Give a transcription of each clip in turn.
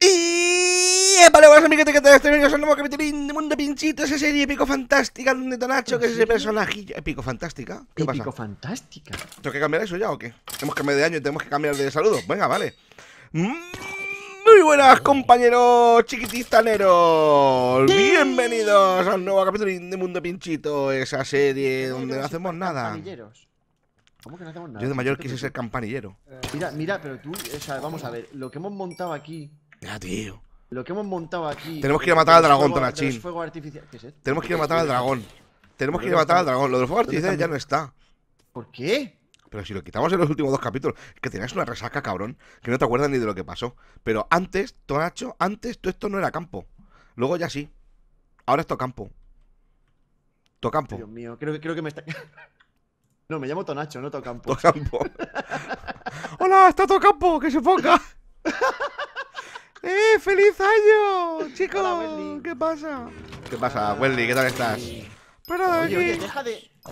Y... Vale, buenas amigos, que te bienvenidos al nuevo capítulo de Mundo Pinchito, esa serie épico fantástica donde Nacho que es ese personajillo... ¿Épico fantástica? ¿Qué pasa? ¿Épico fantástica? ¿Tengo que cambiar eso ya o qué? Tenemos que cambiar de año y tenemos que cambiar de saludo. Venga, vale. Muy buenas compañeros chiquitistaneros, bienvenidos al nuevo capítulo de Mundo Pinchito, esa serie donde no hacemos nada. ¿Cómo que no hacemos nada? Yo de mayor quise ser campanillero. Eh, mira, mira, pero tú, vamos a ver, lo que hemos montado aquí ya, tío. Lo que hemos montado aquí. Tenemos que ir a matar al dragón, Tonachín. Tenemos que ir a matar al dragón. Tenemos que ir a matar al dragón. Lo del fuego artificial ya no está. ¿Por qué? Pero si lo quitamos en los últimos dos capítulos, es que tenías una resaca, cabrón, que no te acuerdas ni de lo que pasó. Pero antes, Tonacho, antes todo esto no era campo. Luego ya sí. Ahora es Tocampo. Tocampo. Dios mío, creo, que me está. no, me llamo Tonacho, no Tocampo. Tocampo. ¡Hola! ¡Está Tocampo! ¡Que se ponga! ¡Eh, feliz año! Chicos, Hola, ¿qué pasa? ¿Qué pasa, Welly? ¿Qué tal estás? Pero oye,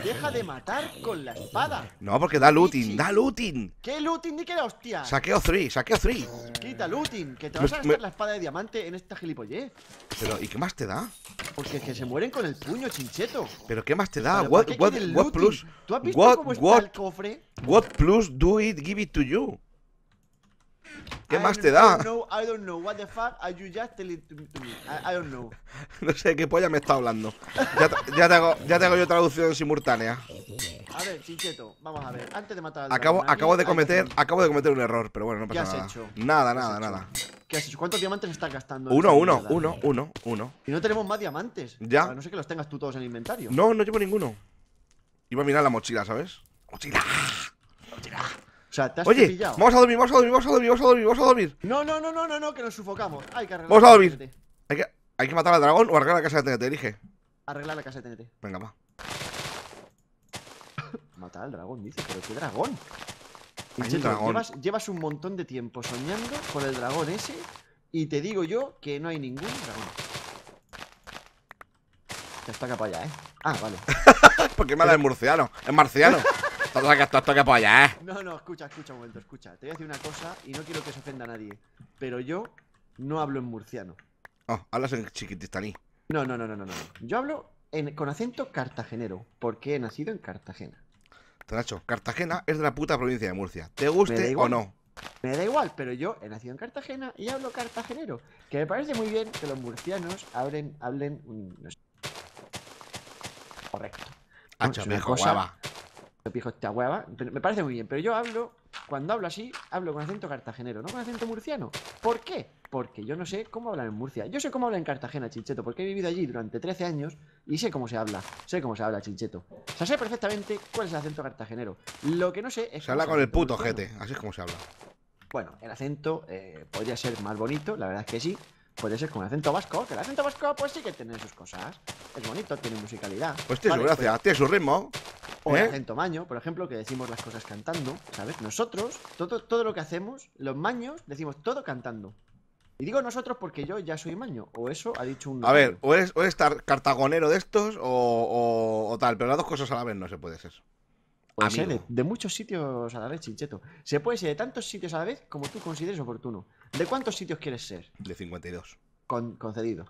deja de, matar con la espada. No, porque da looting, da looting. ¿Qué looting ni qué la hostia? Saqueo 3, saqueo 3. Quita looting, que te vas a gastar la espada de diamante en esta gilipollez. Pero, ¿y qué más te da? Porque es que se mueren con el puño, chincheto. ¿Pero qué más te da? What, plus? ¿Tú has visto cómo el cofre? What plus do it give it to you? ¿Qué más te da? No sé qué polla me está hablando. Ya, ya, te hago, ya te yo traducción simultánea. A ver, Chincheto, vamos a ver. Antes de matar a… acabo, acabo de cometer, acabo de cometer un error, pero bueno, no pasa ¿Qué has nada. Hecho? Nada, nada, nada. ¿Qué ¿Cuántos diamantes estás gastando? Uno, uno, uno, uno, uno. Y no tenemos más diamantes. Ya. no sé que los tengas tú todos en el inventario. No, no llevo ninguno. Iba a mirar la mochila, ¿sabes? ¡Mochila! ¡Mochila! Oye, vamos a dormir, vamos a dormir, vamos a dormir, vamos a dormir, vamos a dormir. No, no, no, no, no, no que nos sufocamos. Hay que arreglar. Vamos a dormir. Hay que, matar al dragón o arreglar la casa de TNT, dije. Arreglar la casa de TNT. Venga, va. Matar al dragón, dice, pero qué dragón. un dragón. Llevas, llevas un montón de tiempo soñando con el dragón ese y te digo yo que no hay ningún dragón. Ya está acá para allá, ¿eh? Ah, vale. Porque me dado en murciano, en marciano. ¿eh? No, no, escucha, escucha un momento, escucha. Te voy a decir una cosa y no quiero que se ofenda a nadie. Pero yo no hablo en murciano. Oh, hablas en chiquitistaní. No, no, no, no, no, no. Yo hablo con acento cartagenero, porque he nacido en Cartagena. dicho, Cartagena es de la puta provincia de Murcia. ¿Te guste o no? Me da igual, pero yo he nacido en Cartagena y hablo cartagenero. Que me parece muy bien que los murcianos hablen, hablen correcto. ancho no, pijo esta hueva. Me parece muy bien, pero yo hablo, cuando hablo así, hablo con acento cartagenero, no con acento murciano. ¿Por qué? Porque yo no sé cómo hablar en Murcia. Yo sé cómo hablan en Cartagena, Chincheto, porque he vivido allí durante 13 años y sé cómo se habla. Sé cómo se habla, Chincheto. O sea, sé perfectamente cuál es el acento cartagenero. Lo que no sé es. Se habla con el puto gente, así es como se habla. Bueno, el acento eh, podría ser más bonito, la verdad es que sí puede ser con acento vasco, que el acento vasco pues sí que tiene sus cosas. Es bonito, tiene musicalidad. Pues tiene su gracia, pues tiene su ritmo. O el ¿eh? acento maño, por ejemplo, que decimos las cosas cantando, ¿sabes? Nosotros, todo, lo que hacemos, los maños, decimos todo cantando. Y digo nosotros porque yo ya soy maño, o eso ha dicho un... A ver, o eres, o cartagonero de estos o, o, tal, pero las dos cosas a la vez no se puede ser de, muchos sitios a la vez, Chincheto. Se puede ser de tantos sitios a la vez como tú consideres oportuno. ¿De cuántos sitios quieres ser? De 52. concedido.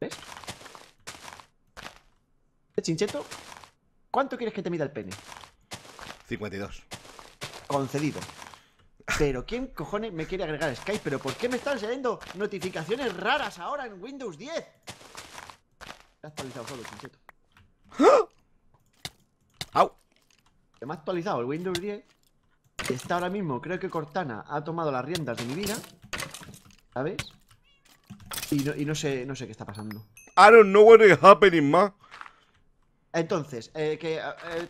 ¿Ves? Chincheto, ¿cuánto quieres que te mida el pene? 52. Concedido. Pero ¿quién cojones me quiere agregar Skype? ¿Pero por qué me están saliendo notificaciones raras ahora en Windows 10? Te has actualizado solo, Chincheto. ¡Ah! ¡Au! me ha actualizado el Windows 10. está ahora mismo, creo que Cortana ha tomado las riendas de mi vida. ¿Sabes? Y no, sé, no sé qué está pasando. I don't know what is happening, man. Entonces, eh, que, eh,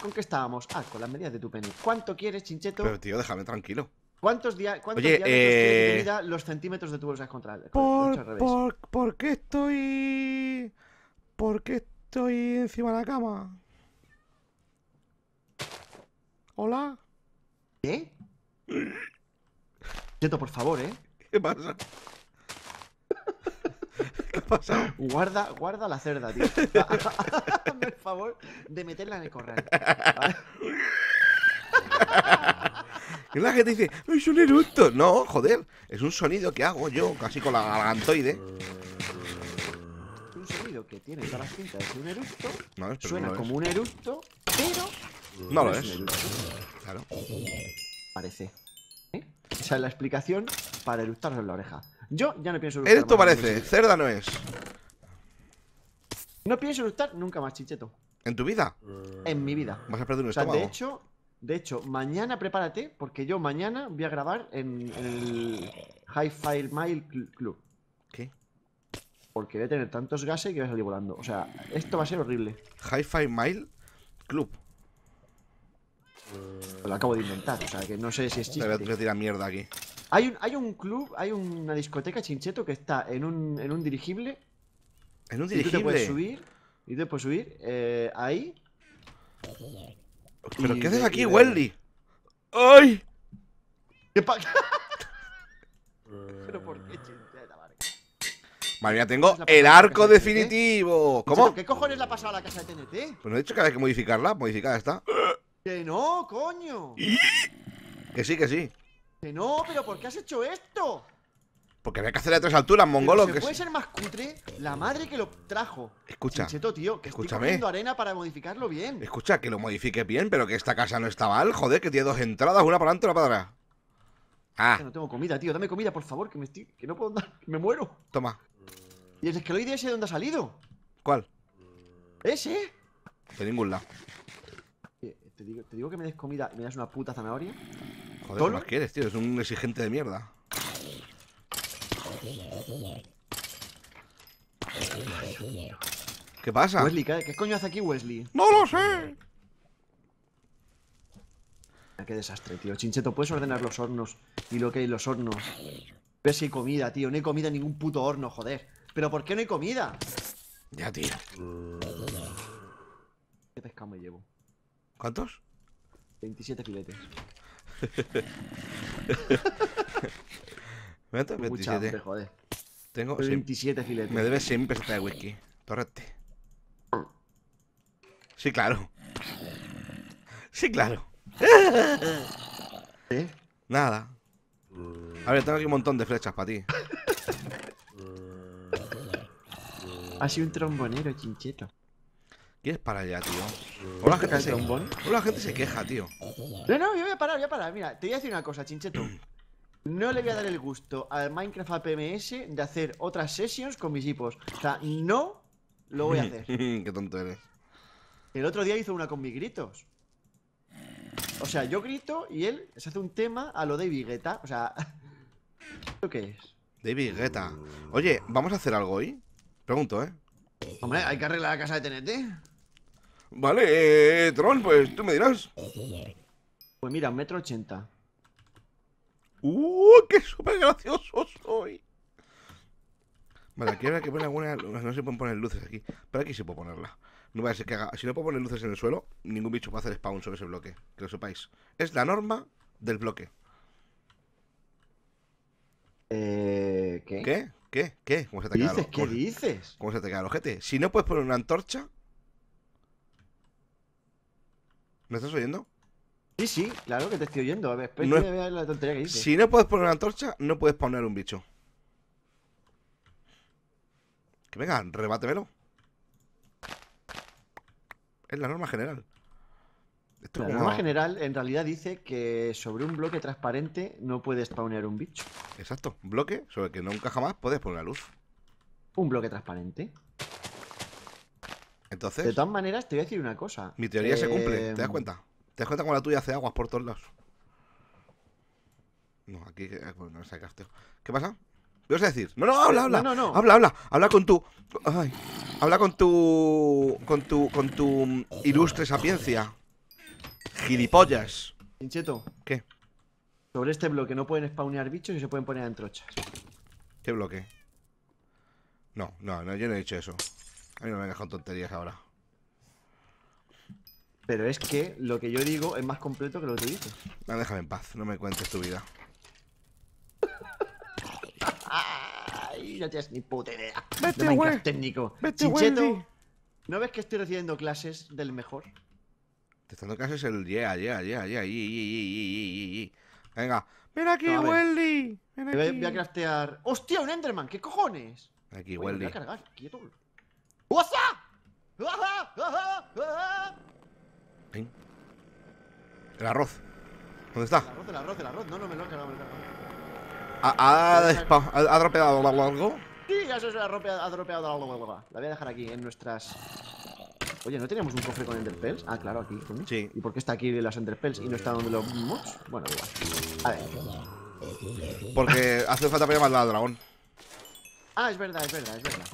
¿con qué estábamos? Ah, con las medidas de tu pene. ¿Cuánto quieres, chincheto? Pero tío, déjame tranquilo. ¿Cuántos, días cuántos Oye, eh... los centímetros de tu bolsa contra ¿Por qué estoy...? ¿Por qué estoy encima de la cama? Hola. ¿Qué? Siento, por favor, ¿eh? ¿Qué pasa? ¿Qué pasa? Guarda, guarda la cerda, tío. Hazme el favor de meterla en el corral. Es la gente dice, es un eructo. No, joder, es un sonido que hago yo, casi con la gargantoide. Un sonido que tiene todas las pintas de un eructo. suena como un eructo, pero no lo es. Claro. Parece. O sea, la explicación para eructarse en la oreja. Yo ya no pienso eructar. Esto parece, cerda no es. No pienso eructar nunca más, chicheto. ¿En tu vida? Eh, en mi vida. Vas a perder un o De hecho, de hecho, mañana prepárate, porque yo mañana voy a grabar en, el High Fire Mile Club. ¿Qué? Porque voy a tener tantos gases que voy a salir volando. O sea, esto va a ser horrible. High Five Mile Club. Lo acabo de inventar, o sea, que no sé si es chiste. voy mierda aquí. Hay un, hay un club, hay una discoteca, Chincheto, que está en un, en un dirigible. ¿En un dirigible? Y te puedes subir, y te subir eh, ahí. ¿Pero qué haces aquí, Welly? ¡Ay! ¿Qué pasa? ¿Pero por qué, Chincheta, vale? Madre mía, tengo el arco definitivo. ¿Cómo? ¿Qué cojones la ha pasado a la casa de TNT? Pues no he dicho que había que modificarla, modificada está. Que no, coño. Que sí, que sí. Que no, pero ¿por qué has hecho esto? Porque había que hacer a tres alturas, mongolo. que puede ser más cutre la madre que lo trajo. Escucha. tío, que escúchame. arena para modificarlo bien. Escucha, que lo modifique bien, pero que esta casa no está mal, joder, que tiene dos entradas, una para adelante y una para atrás. Ah. no tengo comida, tío. Dame comida, por favor, que me estoy... que no puedo me muero. Toma. ¿Y el esqueloide ese de dónde ha salido? ¿Cuál? ¿Ese? De ningún lado. Te digo, que me des comida y me das una puta zanahoria. Joder, ¿qué quieres, tío? Es un exigente de mierda. ¿Qué pasa? Wesley, ¿qué, coño hace aquí Wesley? ¡No lo sé! Ah, qué desastre, tío. Chincheto, ¿puedes ordenar los hornos y lo que hay en los hornos? ¿Ves si hay comida, tío. No hay comida en ningún puto horno, joder. ¿Pero por qué no hay comida? Ya, tío. ¿Qué pescado me llevo? ¿Cuántos? 27 filetes. ¿Cuántos? 27. Tengo 27 filetes. Me debes siempre pesetas de whisky. Torrete. Sí, claro. Sí, claro. ¿Eh? Nada. A ver, tengo aquí un montón de flechas para ti. Ha sido un trombonero, chinchito ¿Qué es para allá, tío? Hola gente se... gente se queja, tío. No, no, yo voy a parar, voy a parar. Mira, te voy a decir una cosa, chincheto. No le voy a dar el gusto al Minecraft APMS de hacer otras sessions con mis hipos. O sea, no lo voy a hacer. Qué tonto eres. El otro día hizo una con mis gritos. O sea, yo grito y él se hace un tema a lo de Guetta. O sea, qué es? De Guetta. Oye, ¿vamos a hacer algo hoy? Pregunto, ¿eh? Hombre, hay que arreglar la casa de TNT. Vale, eh, Tron, pues tú me dirás. Pues mira, un metro ochenta. ¡Uh! ¡Qué súper gracioso soy! Vale, aquí habrá que poner alguna. No se pueden poner luces aquí. Pero aquí se puede ponerla. No vaya a ser que haga. Si no puedo poner luces en el suelo, ningún bicho a hacer spawn sobre ese bloque. Que lo sepáis. Es la norma del bloque. Eh, ¿Qué? ¿Qué? ¿Qué? ¿Qué? ¿Cómo se te dices? ¿Qué dices? ¿Cómo se te queda el ojete? Si no puedes poner una antorcha. ¿Me estás oyendo? Sí, sí, claro que te estoy oyendo. A ver, espera, la tontería que dices. Si no puedes poner una antorcha, no puedes poner un bicho. Que venga, rebátemelo. Es la norma general la general en realidad dice que sobre un bloque transparente no puedes spawnear un bicho. Exacto, un bloque sobre el que nunca jamás puedes poner la luz. Un bloque transparente. Entonces. De todas maneras, te voy a decir una cosa. Mi teoría se cumple, eh, ¿te das cuenta? ¿Te das cuenta cuando la tuya hace aguas por todos lados? No, aquí. Eh, no sé, casteo. ¿Qué pasa? ¿Qué vas a decir? No, no, habla, habla. Habla, habla. Habla con tu. Habla con tu. Con tu. Con tu mm, ilustre sapiencia. Gilipollas. Incheto. ¿Qué? Sobre este bloque no pueden spawnear bichos y se pueden poner en trochas. ¿Qué bloque? No, no, yo no he dicho eso. A mí no me vengas con tonterías ahora. Pero es que lo que yo digo es más completo que lo que tú dices. déjame en paz, no me cuentes tu vida. Ay, no tienes ni puta idea. Vete, técnico. Vete, ¿no ves que estoy recibiendo clases del mejor? Testando que haces el yeah, yeah, yeah, yeah, yeah, yeah, yeah, yeah, Venga, ven aquí, no, Welly. Ven aquí. Voy a craftear. ¡Hostia, un Enderman! ¿Qué cojones? Aquí, Oye, Welly. voy a cargar, quieto. El arroz. ¿Dónde está? El arroz, el arroz, el arroz. No, no, me lo he cargado, me lo he cargado. ¿Ha, ha, ha dropeado algo? Sí, eso es, ha dropeado algo. La voy a dejar aquí, en nuestras Oye, ¿no teníamos un cofre con enderpells? Ah, claro, aquí. Sí. ¿Y por qué está aquí las enderpells y no está donde los mods? Bueno, igual. A ver. Porque hace falta para llamar al dragón. Ah, es verdad, es verdad, es verdad.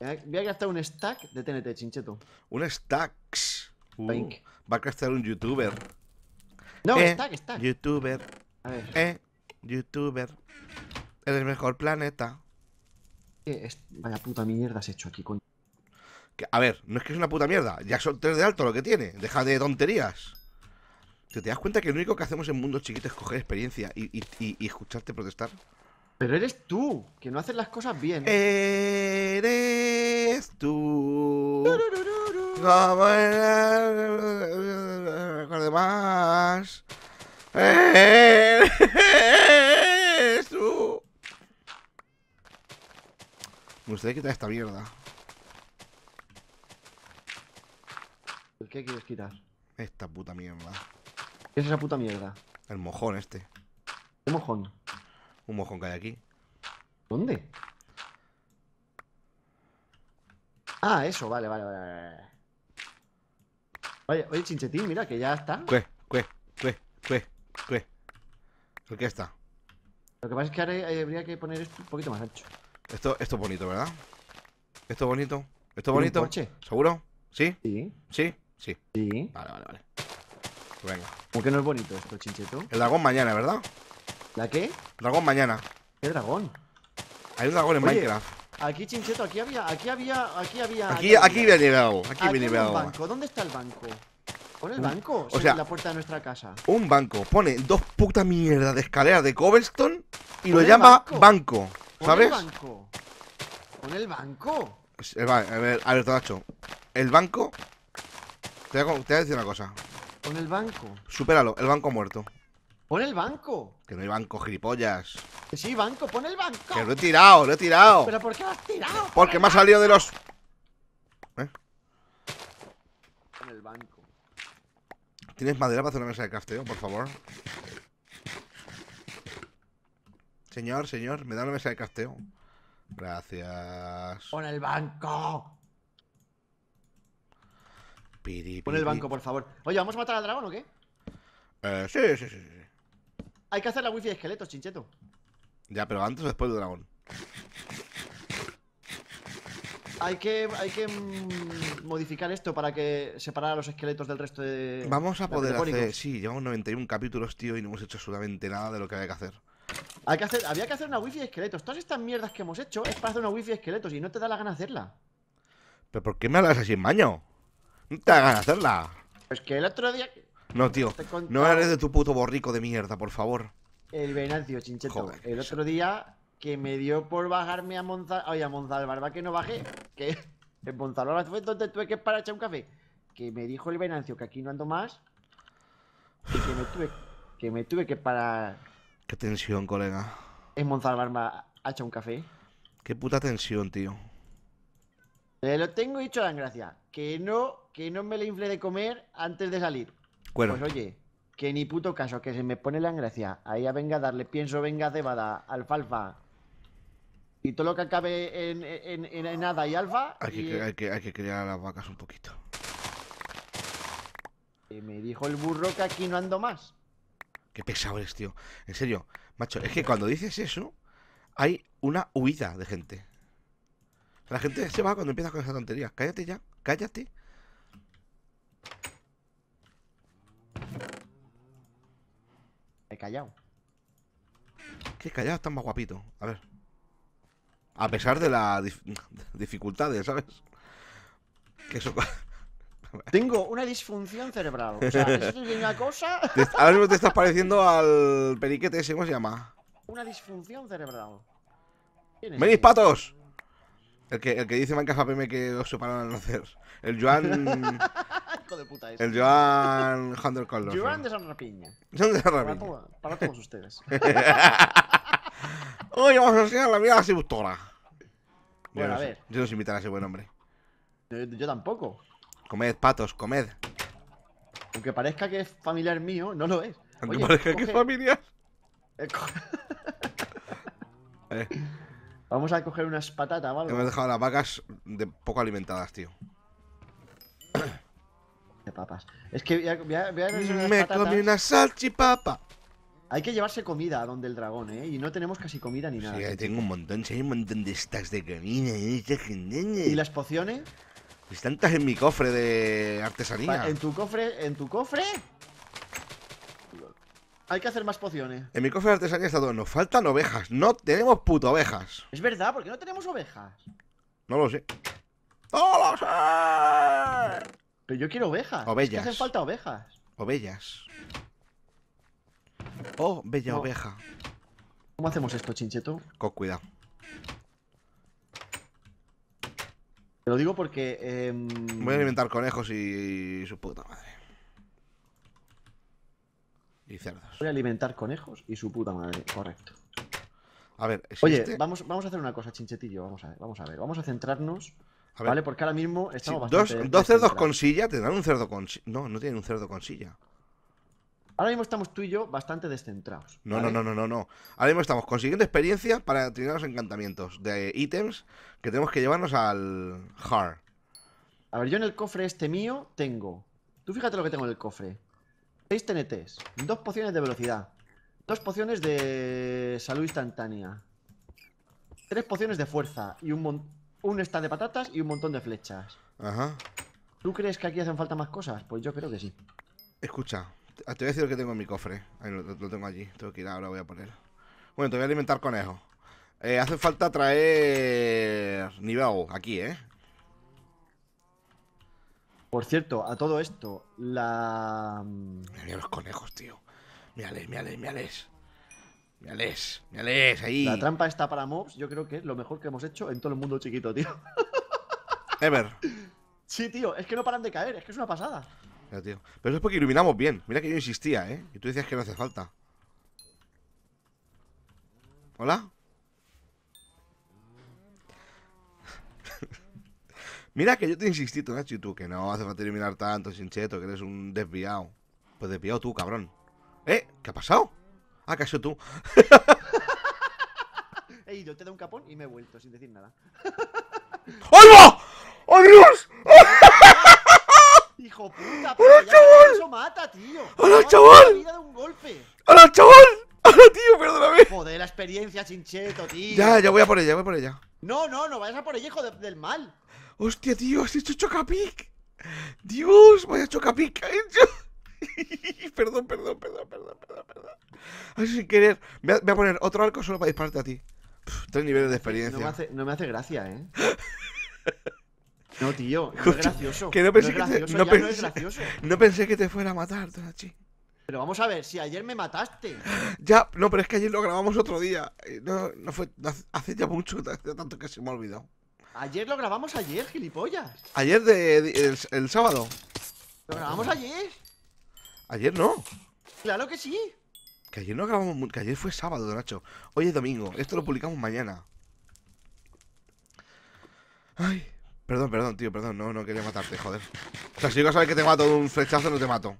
Eh, voy a gastar un stack de TNT, chincheto. Un stack. Uh. va a gastar un youtuber. No, eh, stack, stack. Youtuber. A ver. Eh, youtuber. En el mejor planeta. Eh, vaya puta mierda has hecho aquí, con a ver, no es que es una puta mierda. ya son tres de alto lo que tiene. Deja de tonterías. ¿Te, das cuenta que lo único que hacemos en mundo chiquito es coger experiencia y, y, escucharte protestar? Pero eres tú, que no haces las cosas bien. Eres tú. Además, Eres tú. Me gustaría quitar esta mierda. ¿Qué quieres quitar? Esta puta mierda. ¿Qué es esa puta mierda? El mojón este. ¿Qué mojón? Un mojón que hay aquí. ¿Dónde? Ah, eso, vale, vale, vale. Oye, oye, chinchetín, mira que ya está. ¿Qué? ¿Qué? ¿Qué? ¿Qué? ¿Qué? ¿El qué está? Lo que pasa es que ahora habría que poner esto un poquito más ancho. Esto, esto es bonito, ¿verdad? Esto es bonito. ¿Esto es bonito? ¿Seguro? ¿Sí? Sí. ¿Sí? Sí. Vale, vale, vale. Venga. ¿Por qué no es bonito esto, chincheto? El dragón mañana, ¿verdad? ¿La qué? Dragón mañana. ¿Qué dragón? Hay un dragón en Oye, Minecraft. Aquí, chincheto, aquí había, aquí había, aquí había. Aquí, aquí había nivelado. Aquí viene el banco. ¿Dónde está el banco? ¿Con el banco. O sea, la puerta de nuestra casa. Un banco. Pone dos putas mierdas de escaleras de cobblestone y lo llama banco. ¿Sabes? ¿Con el banco. ¿Con el banco. A ver, a ver, hecho. El banco te voy, a, decir una cosa. Pon el banco. superalo el banco muerto. Pon el banco. Que no hay banco, gilipollas. sí, banco, pon el banco. Que lo he tirado, lo he tirado. ¿Pero por qué lo has tirado? Porque me ha salido de los. ¿Eh? Pon el banco. ¿Tienes madera para hacer una mesa de casteo por favor? Señor, señor, me da una mesa de casteo Gracias. Pon el banco. Pon el banco, por favor. Oye, ¿vamos a matar al dragón o qué? Eh, sí, sí, sí, sí. Hay que hacer la wifi de esqueletos, chincheto. Ya, pero antes o después del dragón. Hay que, hay que mm, modificar esto para que Separara los esqueletos del resto de. Vamos a poder hacer. Sí, llevamos 91 capítulos, tío, y no hemos hecho absolutamente nada de lo que había que hacer. Hay que hacer, había que hacer una wifi de esqueletos. Todas estas mierdas que hemos hecho es para hacer una wifi de esqueletos y no te da la gana hacerla. ¿Pero por qué me hablas así en baño? te hagan hacerla. Es que el otro día. No, tío. No eres de tu puto borrico de mierda, por favor. El Venancio, chincheto. El otro día que me dio por bajarme a Monza. Oye, a Monzalbarba que no bajé. Que en Monzalbarba fue donde tuve que para echar un café. Que me dijo el Venancio que aquí no ando más. Y que me tuve que, me tuve que parar. Qué tensión, colega. En Monzalbarba ha echado un café. Qué puta tensión, tío. Le eh, lo tengo dicho a la gracia. Que no que no me le infle de comer antes de salir. Bueno. Pues oye, que ni puto caso, que se me pone la gracia. Ahí a venga a darle pienso, venga cebada, alfalfa. Y todo lo que acabe en, en, nada y alfa. Hay, que, hay, que, criar a las vacas un poquito. Y me dijo el burro que aquí no ando más. Qué pesado eres, tío. En serio, macho, es que cuando dices eso, hay una huida de gente. La gente se va cuando empiezas con esa tontería. Cállate ya, cállate. He callado. ¿Qué callado? tan más guapito. A ver. A pesar de las dificultades, ¿sabes? Que eso... Tengo una disfunción cerebral. O sea, que una cosa. Ahora mismo te estás pareciendo al periquete ese, ¿cómo se llama? Una disfunción cerebral. ¡Venid, este? patos! El que, el que dice Manca que os separan al nacer. El Joan. de puta El este. Joan Hunter Joan de San Rapiña. de Para, todos ustedes. Hoy vamos a enseñar la vida a la Bueno, a ver. yo no os a ese buen hombre. Yo, tampoco. Comed patos, comed. Aunque parezca que es familiar mío, no lo es. Aunque parezca que es familiar. Eh, eh. Vamos a coger unas patatas, ¿vale? Hemos dejado las vacas de poco alimentadas, tío. De papas. Es que voy a, Me comí una salchipapa. Hay que llevarse comida a donde el dragón, ¿eh? Y no tenemos casi comida ni nada. Sí, tengo un montón, hay un montón de stacks de comida. ¿eh? ¿Y las pociones? Están en mi cofre de artesanía. ¿En tu cofre? ¿En tu cofre? Hay que hacer más pociones. En mi cofre de artesanía está todo. Nos faltan ovejas. No tenemos puto ovejas. Es verdad, porque no tenemos ovejas. No lo sé. ¡No lo sé! Pero yo quiero ovejas. Ovejas. Es hacen falta ovejas. Ovejas. Oh, bella oveja. ¿Cómo hacemos esto, chincheto? Con cuidado. Te lo digo porque. Em, Voy a alimentar conejos y... su puta madre. Y cerdos. Voy a alimentar conejos y su puta madre, correcto. A ver, Oye, este vamos, vamos a hacer una cosa, chinchetillo. Vamos a ver, vamos a ver. Vamos a centrarnos ¿Vale? Porque ahora mismo estamos bastante. Dos, cerdos con silla te dan un cerdo con silla. No, no tienen un cerdo con silla. Ahora mismo estamos tú y yo bastante descentrados. No, no, no, no, no, no. Ahora mismo estamos consiguiendo experiencia para tirar los encantamientos de ítems que tenemos que llevarnos al hard. A ver, yo en el cofre este mío tengo. Tú fíjate lo que tengo en el cofre. 6 TNTs, dos pociones de velocidad, dos pociones de salud instantánea, tres pociones de fuerza y un montón un stand de patatas y un montón de flechas. Ajá. ¿Tú crees que aquí hacen falta más cosas? Pues yo creo que sí. Escucha, te voy a decir lo que tengo en mi cofre. Ahí lo, tengo allí. Tengo que ir ahora, voy a poner. Bueno, te voy a alimentar conejos. Eh, hace falta traer nivel aquí, ¿eh? Por cierto, a todo esto, la... Mira los conejos, tío. Mírales, mírales, mírales. Miales, miales, ahí. La trampa está para mobs, yo creo que es lo mejor que hemos hecho en todo el mundo chiquito, tío. Ever. Sí, tío, es que no paran de caer, es que es una pasada. Pero, tío. Pero eso es porque iluminamos bien. Mira que yo insistía, ¿eh? Y tú decías que no hace falta. ¿Hola? Mira que yo te insistí, Nacho, tú que no hace falta iluminar tanto, sincheto, que eres un desviado. Pues desviado tú, cabrón. ¿Eh? ¿Qué ha pasado? Ah, tú. He ido, te doy un capón y me he vuelto sin decir nada. ¡Alba! ¡Oh, Dios! ¡Hijo puta! ¡Hola, chaval! Eso mata, tío. ¡Hola, chaval! de un ¡Hola, chaval! ¡Hola, tío! Perdóname. Joder, la experiencia, chincheto, tío. Ya, ya voy a por ella, voy a por ella. No, no, no vayas a por ella, hijo del mal. Hostia, tío, has hecho chocapic. Dios, vaya chocapic has hecho. perdón, perdón, perdón, perdón, perdón, perdón. Ay, sin querer. Voy a, poner otro arco solo para dispararte a ti. tres niveles de experiencia. No me hace, gracia, ¿eh? No, tío, no es gracioso. no pensé, que, te, fuera a matar, Tonachi. Pero vamos a ver, si ayer me mataste. Ya, no, pero es que ayer lo grabamos otro día. Eh, no, no fue hace ya mucho, tanto que se me ha olvidado. Ayer lo grabamos ayer, gilipollas. Ayer de, el, el, sábado. Lo grabamos ayer. Ayer no. Claro que sí. Que ayer no grabamos. Que ayer fue sábado, Nacho. Hoy es domingo. Esto lo publicamos mañana. Ay. Perdón, perdón, tío, perdón. No, no quería matarte, joder. O sea, si yo a que te mato un flechazo, no te mato.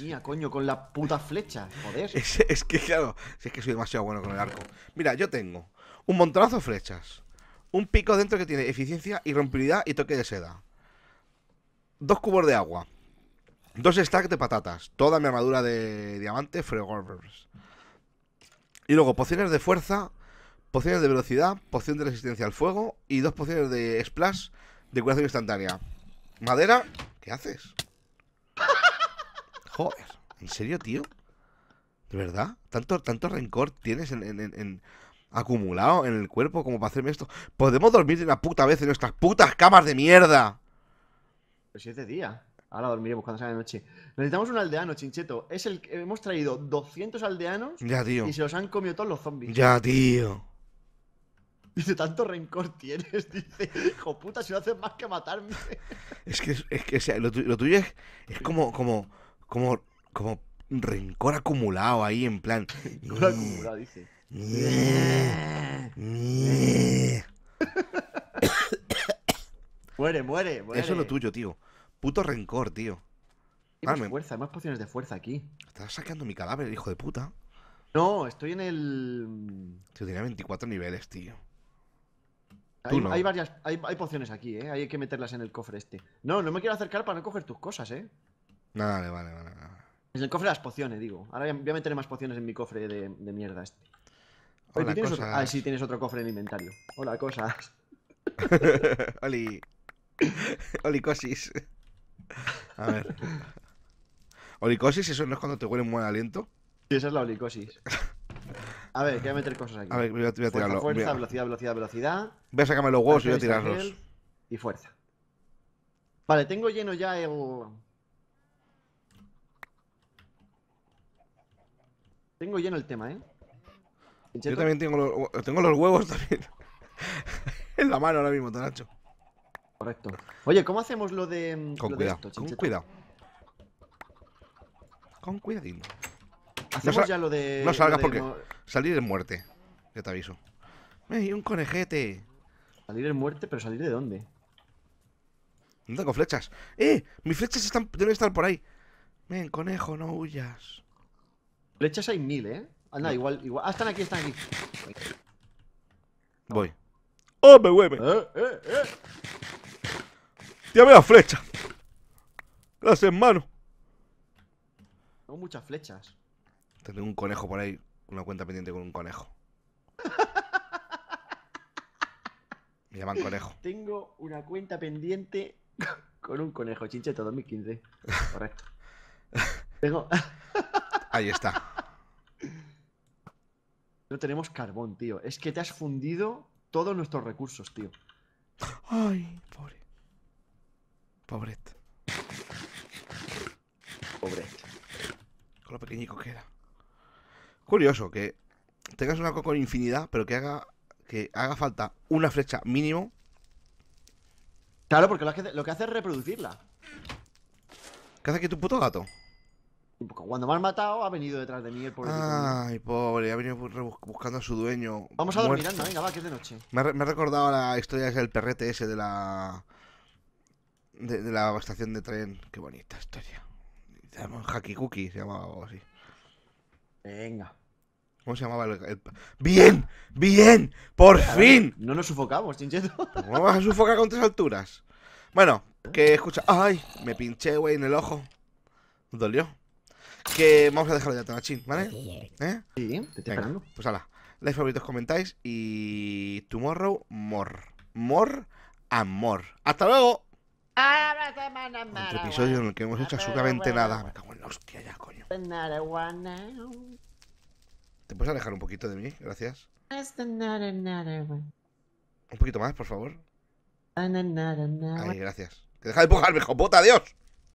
Mía, coño, con la puta flecha joder. Es, que, claro, es que soy demasiado bueno con el arco. Mira, yo tengo un montonazo de flechas, un pico dentro que tiene eficiencia, y irrompibilidad y toque de seda dos cubos de agua, dos stacks de patatas, toda mi armadura de diamante, Fregorvers. Y luego pociones de fuerza, pociones de velocidad, poción de resistencia al fuego y dos pociones de splash de curación instantánea. Madera, ¿qué haces? Joder, ¿en serio, tío? ¿De verdad? ¿Tanto, tanto rencor tienes acumulado en el cuerpo como para hacerme esto? ¿Podemos dormir de una puta vez en nuestras putas camas de mierda? 7 días Ahora dormiremos cuando sea de noche. Necesitamos un aldeano, Chincheto. Es el que hemos traído 200 aldeanos ya, tío. y se los han comido todos los zombies. Ya, tío. Dice, tanto rencor tienes. Dice, hijo puta, si no haces más que matarme. Es que, es que lo, tuyo es, como, como, como, como rencor acumulado ahí, en plan. Rencor acumulado, dice. muere, muere, muere. Eso es lo tuyo, tío puto rencor, tío. Hay ah, más fuerza, más pociones de fuerza aquí. Estás saqueando mi cadáver, hijo de puta. No, estoy en el. Mm, tío, 24 niveles, tío. Hay, varias, hay, pociones aquí, ¿eh? Hay que meterlas en el cofre este. No, no me quiero acercar para no coger tus cosas, ¿eh? Vale, vale, vale. vale. En el cofre las pociones, digo. Ahora voy a meter más pociones en mi cofre de, mierda este. Hola, tienes Ah, sí, tienes otro cofre en el inventario. Hola, cosas. Oli. Oli, cosis. A ver. ¿Olicosis? ¿Eso no es cuando te huele un buen aliento? Sí, esa es la olicosis. A ver, que voy a meter cosas aquí. A ver, voy a, voy tirarlo. Fuerza, a... velocidad, velocidad, velocidad. Voy a sacarme los huevos y voy a tirarlos. Y fuerza. Vale, tengo lleno ya el. Tengo lleno el tema, ¿eh? Yo también tengo los, tengo los huevos también. en la mano ahora mismo, Tonacho. Correcto. Oye, ¿cómo hacemos lo de. Mm, con cuidado, con cuidado. Con cuidadito. Hacemos ya lo de. No salgas porque. Salir es muerte. Ya te aviso. ¡Ey, un conejete! Salir es muerte, pero salir de dónde? No tengo flechas. ¡Eh! Mis flechas están, deben estar por ahí. Ven, conejo, no huyas. Flechas hay mil, ¿eh? Anda, ah, igual, igual. Ah, están aquí, están aquí. Voy. ¡Oh, me hueve! Eh, eh, eh. Tírame la flecha. Gracias, mano. Tengo muchas flechas. Tengo un conejo por ahí. Una cuenta pendiente con un conejo. Me llaman conejo. Tengo una cuenta pendiente con un conejo. Chincheto 2015. Correcto. Tengo. ahí está. No tenemos carbón, tío. Es que te has fundido todos nuestros recursos, tío. Ay, pobre. ¡Pobre! ¡Pobre! Con lo pequeñico que era. Curioso que tengas una arco con infinidad, pero que haga que haga falta una flecha mínimo. Claro, porque lo que, hace es reproducirla. ¿Qué hace aquí tu puto gato? Cuando me han matado, ha venido detrás de mí el pobre. Ay, pobre, ha venido buscando a su dueño. Vamos a dormir, anda, venga, va, que es de noche. Me he me recordado la historia del perrete ese de la de, la estación de tren. Qué bonita historia. Haki Cookie, se llamaba algo así. Venga. ¿Cómo se llamaba el, ¡Bien! ¡Bien! ¡Por fin! No nos sufocamos, chincheto. ¿Cómo vas a sufocar con tres alturas? Bueno, que escucha. ¡Ay! Me pinché, güey, en el ojo. Dolió. Que vamos a dejarlo ya, Tonachín, ¿vale? ¿Eh? Sí, te Pues hala Like, favoritos, comentáis y. Tomorrow, more. More amor. ¡Hasta luego! Un episodio en el que hemos hecho absolutamente ah, nada. Me cago en la hostia ya, coño. Pues ¿Te puedes alejar un poquito de mí? Gracias. Un poquito más, por favor. Ahí, gracias. Que deja de empujarme, hijo puta, adiós.